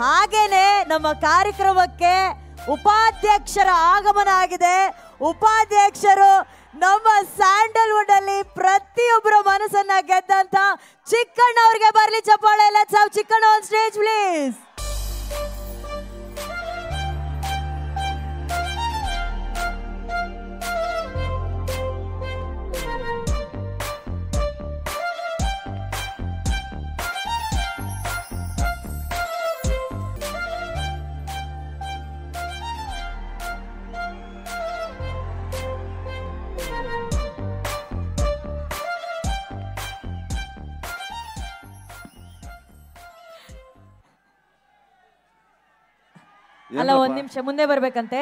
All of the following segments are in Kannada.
ಹಾಗೇನೆ ನಮ್ಮ ಕಾರ್ಯಕ್ರಮಕ್ಕೆ ಉಪಾಧ್ಯಕ್ಷರ ಆಗಮನ ಆಗಿದೆ ಉಪಾಧ್ಯಕ್ಷರು ನಮ್ಮ ಸ್ಯಾಂಡಲ್ವುಡ್ ಅಲ್ಲಿ ಪ್ರತಿಯೊಬ್ಬರ ಮನಸ್ಸನ್ನ ಗೆದ್ದಂತ ಚಿಕ್ಕಣ್ಣ ಅವ್ರಿಗೆ ಬರ್ಲಿ ಚಪ್ಪಾಳೆ ಚಿಕ್ಕಣ್ಣ ಸ್ಟೇಜ್ ಪ್ಲೀಸ್ ಅಲ್ಲ ಒಂದ್ ನಿಮಿಷ ಮುಂದೆ ಬರ್ಬೇಕಂತೆ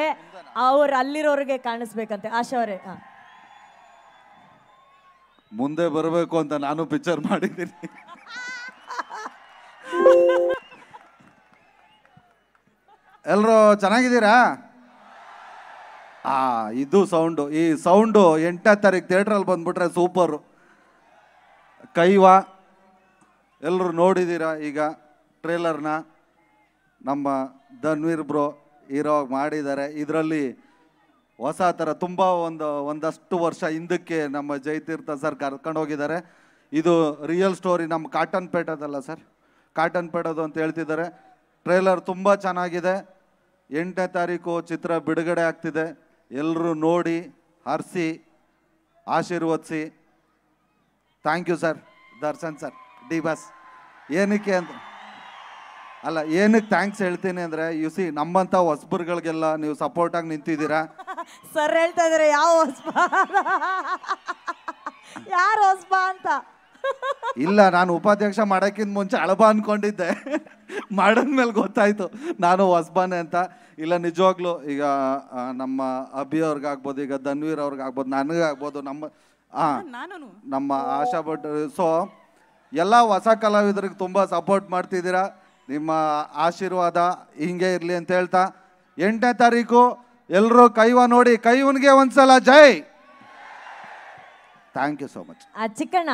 ಅವ್ರ ಅಲ್ಲಿರೋರಿಗೆ ಕಾಣಿಸ್ಬೇಕಂತೆ ಆಶಾ ಅವರೇ ಮುಂದೆ ಬರಬೇಕು ಅಂತ ನಾನು ಪಿಕ್ಚರ್ ಮಾಡಿದ್ದೀನಿ ಎಲ್ಲರೂ ಚೆನ್ನಾಗಿದ್ದೀರಾ ಆ ಇದು ಸೌಂಡು ಈ ಸೌಂಡು ಎಂಟನೇ ತಾರೀಕು ಥಿಯೇಟ್ರಲ್ಲಿ ಬಂದ್ಬಿಟ್ರೆ ಸೂಪರು ಕೈವಾ ಎಲ್ಲರೂ ನೋಡಿದ್ದೀರಾ ಈಗ ಟ್ರೇಲರ್ನ ನಮ್ಮ ಧನ್ವೀರ್ ಬ್ರೋ ಹೀರೋ ಮಾಡಿದ್ದಾರೆ ಇದರಲ್ಲಿ ಹೊಸ ಥರ ತುಂಬ ಒಂದು ಒಂದಷ್ಟು ವರ್ಷ ಹಿಂದಕ್ಕೆ ನಮ್ಮ ಜಯತೀರ್ಥ ಸರ್ ಕರ್ಕೊಂಡು ಹೋಗಿದ್ದಾರೆ ಇದು ರಿಯಲ್ ಸ್ಟೋರಿ ನಮ್ಮ ಕಾಟನ್ ಪೇಟದಲ್ಲ ಸರ್ ಕಾಟನ್ ಪೇಟದು ಅಂತ ಹೇಳ್ತಿದ್ದಾರೆ ಟ್ರೇಲರ್ ತುಂಬ ಚೆನ್ನಾಗಿದೆ ಎಂಟನೇ ತಾರೀಕು ಚಿತ್ರ ಬಿಡುಗಡೆ ಆಗ್ತಿದೆ ಎಲ್ಲರೂ ನೋಡಿ ಹರಿಸಿ ಆಶೀರ್ವದಿಸಿ thank you sir Darshan sir D boss ಏನಕ್ಕೆ ಅಂತ ಅಲ್ಲ ಏನಕ್ಕೆ ಥ್ಯಾಂಕ್ಸ್ ಹೇಳ್ತೀನಿ ಅಂದರೆ ಯು ಸಿ ನಮ್ಮಂಥ ಹೊಸ್ಬರ್ಗಳಿಗೆಲ್ಲ ನೀವು ಸಪೋರ್ಟಾಗಿ ನಿಂತಿದ್ದೀರಾ ಸರ್ ಹೇಳ್ತಾ ಇದ್ದೀರಾ ಯಾವ ಹೊಸ್ಬ ಯಾರು ಹೊಸ್ಬ ಅಂತ ಇಲ್ಲ ನಾನು ಉಪಾಧ್ಯಕ್ಷ ಮಾಡೋಕ್ಕಿಂತ ಮುಂಚೆ ಅಳಬ ಅಂದ್ಕೊಂಡಿದ್ದೆ ಮಾಡಿದ್ಮೇಲೆ ಗೊತ್ತಾಯಿತು ನಾನು ಹೊಸ್ಬಾನೆ ಅಂತ ಇಲ್ಲ ನಿಜವಾಗ್ಲೂ ಈಗ ನಮ್ಮ ಅಭಿ ಅವ್ರಿಗಾಗ್ಬೋದು ಈಗ ಧನ್ವೀರ್ ಅವ್ರಿಗಾಗ್ಬೋದು ನನಗಾಗ್ಬೋದು ನಮ್ಮ ಹಾಂ ನಮ್ಮ ಆಶಾ ಭಟ್ ಸೊ ಎಲ್ಲ ಹೊಸ ಕಲಾವಿದರಿಗೆ ತುಂಬ ಸಪೋರ್ಟ್ ಮಾಡ್ತಿದ್ದೀರಾ ನಿಮ್ಮ ಆಶೀರ್ವಾದ ಹಿಂಗೆ ಇರಲಿ ಅಂತ ಹೇಳ್ತಾ ಎಂಟನೇ ತಾರೀಕು ಎಲ್ಲರೂ ಕೈವ ನೋಡಿ ಕೈವನ್ಗೆ ಒಂದ್ಸಲ ಜೈ thank you so much Chikkanna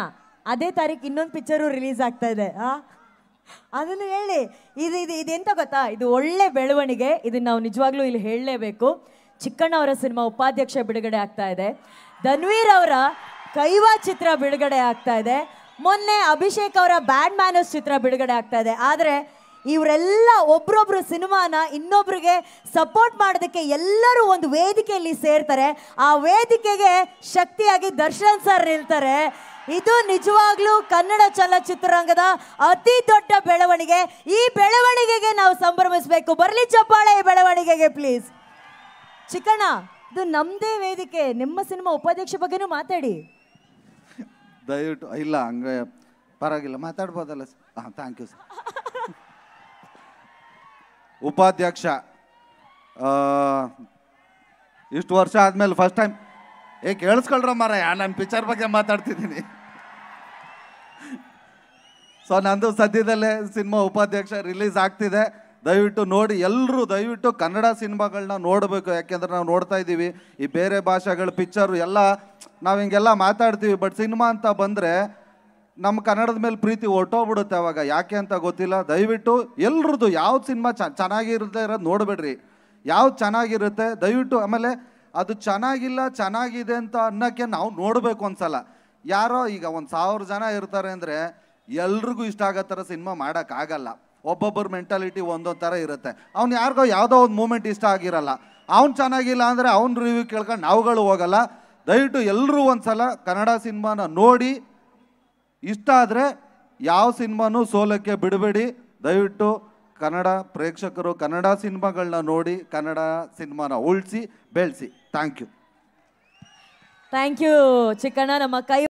ಅದೇ ತಾರೀಕು ಇನ್ನೊಂದು ಪಿಕ್ಚರು ರಿಲೀಸ್ ಆಗ್ತಾ ಇದೆ ಅದನ್ನು ಹೇಳಿ ಇದು ಇದು ಇದೆಂತ ಗೊತ್ತಾ ಇದು ಒಳ್ಳೆ ಬೆಳವಣಿಗೆ ಇದನ್ನ ನಾವು ನಿಜವಾಗ್ಲೂ ಇಲ್ಲಿ ಹೇಳಲೇಬೇಕು ಚಿಕ್ಕಣ್ಣ ಅವರ ಸಿನಿಮಾ ಉಪಾಧ್ಯಕ್ಷ ಬಿಡುಗಡೆ ಆಗ್ತಾ ಇದೆ ಧನ್ವೀರ್ ಅವರ ಕೈವಾ ಚಿತ್ರ ಬಿಡುಗಡೆ ಆಗ್ತಾ ಇದೆ ಮೊನ್ನೆ ಅಭಿಷೇಕ್ ಅವರ ಬ್ಯಾಡ್ ಮ್ಯಾನಸ್ ಚಿತ್ರ ಬಿಡುಗಡೆ ಆಗ್ತಾ ಇದೆ ಆದರೆ ಇವರೆಲ್ಲ ಒಬ್ರೊಬ್ರು ಸಿನಿಮಾನ ಇನ್ನೊಬ್ರಿಗೆ ಸಪೋರ್ಟ್ ಮಾಡೋದಕ್ಕೆ ಎಲ್ಲರೂ ಒಂದು ವೇದಿಕೆಯಲ್ಲಿ ಸೇರ್ತಾರೆ ಆ ವೇದಿಕೆಗೆ ಶಕ್ತಿಯಾಗಿ ದರ್ಶನ್ ಸರ್ ನಿಲ್ತಾರೆ ಇದು ನಿಜವಾಗ್ಲೂ ಕನ್ನಡ ಚಲನಚಿತ್ರರಂಗದ ಅತಿ ದೊಡ್ಡ ಬೆಳವಣಿಗೆ ಈ ಬೆಳವಣಿಗೆಗೆ ನಾವು ಸಂಭ್ರಮಿಸಬೇಕು ಬರಲಿ ಚಪ್ಪಾಳೆ ಈ ಬೆಳವಣಿಗೆಗೆ ಪ್ಲೀಸ್ ಚಿಕ್ಕಣ್ಣ ಇದು ನಮ್ದೇ ವೇದಿಕೆ ನಿಮ್ಮ ಸಿನಿಮಾ ಉಪಾಧ್ಯಕ್ಷ ಬಗ್ಗೆನೂ ಮಾತಾಡಿ ದಯವಿಟ್ಟು ಇಲ್ಲ ಹಂಗ ಪರವಾಗಿಲ್ಲ ಮಾತಾಡ್ಬೋದಲ್ಲ ಹಾಂ ಥ್ಯಾಂಕ್ ಯು ಸರ್ ಉಪಾಧ್ಯಕ್ಷ ಇಷ್ಟು ವರ್ಷ ಆದಮೇಲೆ ಫಸ್ಟ್ ಟೈಮ್ ಏ ಕೇಳಿಸ್ಕೊಳ್ರ ಮಾರಾಯ ನಾನು ಪಿಚ್ಚರ್ ಬಗ್ಗೆ ಮಾತಾಡ್ತಿದ್ದೀನಿ ಸೊ ನಂದು ಸದ್ಯದಲ್ಲೇ ಸಿನಿಮಾ ಉಪಾಧ್ಯಕ್ಷ ರಿಲೀಸ್ ಆಗ್ತಿದೆ ದಯವಿಟ್ಟು ನೋಡಿ ಎಲ್ಲರೂ ದಯವಿಟ್ಟು ಕನ್ನಡ ಸಿನಿಮಾಗಳನ್ನ ನೋಡಬೇಕು ಯಾಕೆಂದ್ರೆ ನಾವು ನೋಡ್ತಾ ಇದ್ದೀವಿ ಈ ಬೇರೆ ಭಾಷೆಗಳ ಪಿಕ್ಚರು ಎಲ್ಲ ನಾವು ಹಿಂಗೆಲ್ಲ ಮಾತಾಡ್ತೀವಿ ಬಟ್ ಸಿನಿಮಾ ಅಂತ ಬಂದರೆ ನಮ್ಮ ಕನ್ನಡದ ಮೇಲೆ ಪ್ರೀತಿ ಹೊಟ್ಟೋಗ್ಬಿಡುತ್ತೆ ಅವಾಗ ಯಾಕೆ ಅಂತ ಗೊತ್ತಿಲ್ಲ ದಯವಿಟ್ಟು ಎಲ್ರದ್ದು ಯಾವ್ದು ಸಿನಿಮಾ ಚೆನ್ನಾಗಿರುತ್ತೆ ಇರೋದು ನೋಡಬೇಡ್ರಿ ಯಾವ್ದು ಚೆನ್ನಾಗಿರುತ್ತೆ ದಯವಿಟ್ಟು ಆಮೇಲೆ ಅದು ಚೆನ್ನಾಗಿಲ್ಲ ಚೆನ್ನಾಗಿದೆ ಅಂತ ಅನ್ನೋಕ್ಕೆ ನಾವು ನೋಡಬೇಕು ಒಂದ್ಸಲ ಯಾರೋ ಈಗ ಒಂದು ಸಾವಿರ ಜನ ಇರ್ತಾರೆ ಅಂದರೆ ಎಲ್ರಿಗೂ ಇಷ್ಟ ಆಗೋ ಥರ ಸಿನಿಮಾ ಮಾಡೋಕ್ಕಾಗಲ್ಲ ಒಬ್ಬೊಬ್ಬರ ಮೆಂಟಾಲಿಟಿ ಒಂದೊಂದು ಥರ ಇರುತ್ತೆ ಅವ್ನು ಯಾರಿಗೋ ಯಾವುದೋ ಒಂದು ಮೂಮೆಂಟ್ ಇಷ್ಟ ಆಗಿರಲ್ಲ ಅವ್ನು ಚೆನ್ನಾಗಿಲ್ಲ ಅಂದರೆ ಅವ್ನ ರಿವ್ಯೂ ಕೇಳ್ಕೊಂಡು ನಾವುಗಳು ಹೋಗಲ್ಲ ದಯವಿಟ್ಟು ಎಲ್ಲರೂ ಒಂದು ಸಲ ಕನ್ನಡ ಸಿನಿಮಾನ ನೋಡಿ ಇಷ್ಟ ಆದರೆ ಯಾವ ಸಿನಿಮಾನೂ ಸೋಲಕ್ಕೆ ಬಿಡಬೇಡಿ ದಯವಿಟ್ಟು ಕನ್ನಡ ಪ್ರೇಕ್ಷಕರು ಕನ್ನಡ ಸಿನಿಮಾಗಳನ್ನ ನೋಡಿ ಕನ್ನಡ ಸಿನಿಮಾನ ಉಳಿಸಿ ಬೆಳೆಸಿ thank you thank you Chikkanna ನಮ್ಮ ಕೈ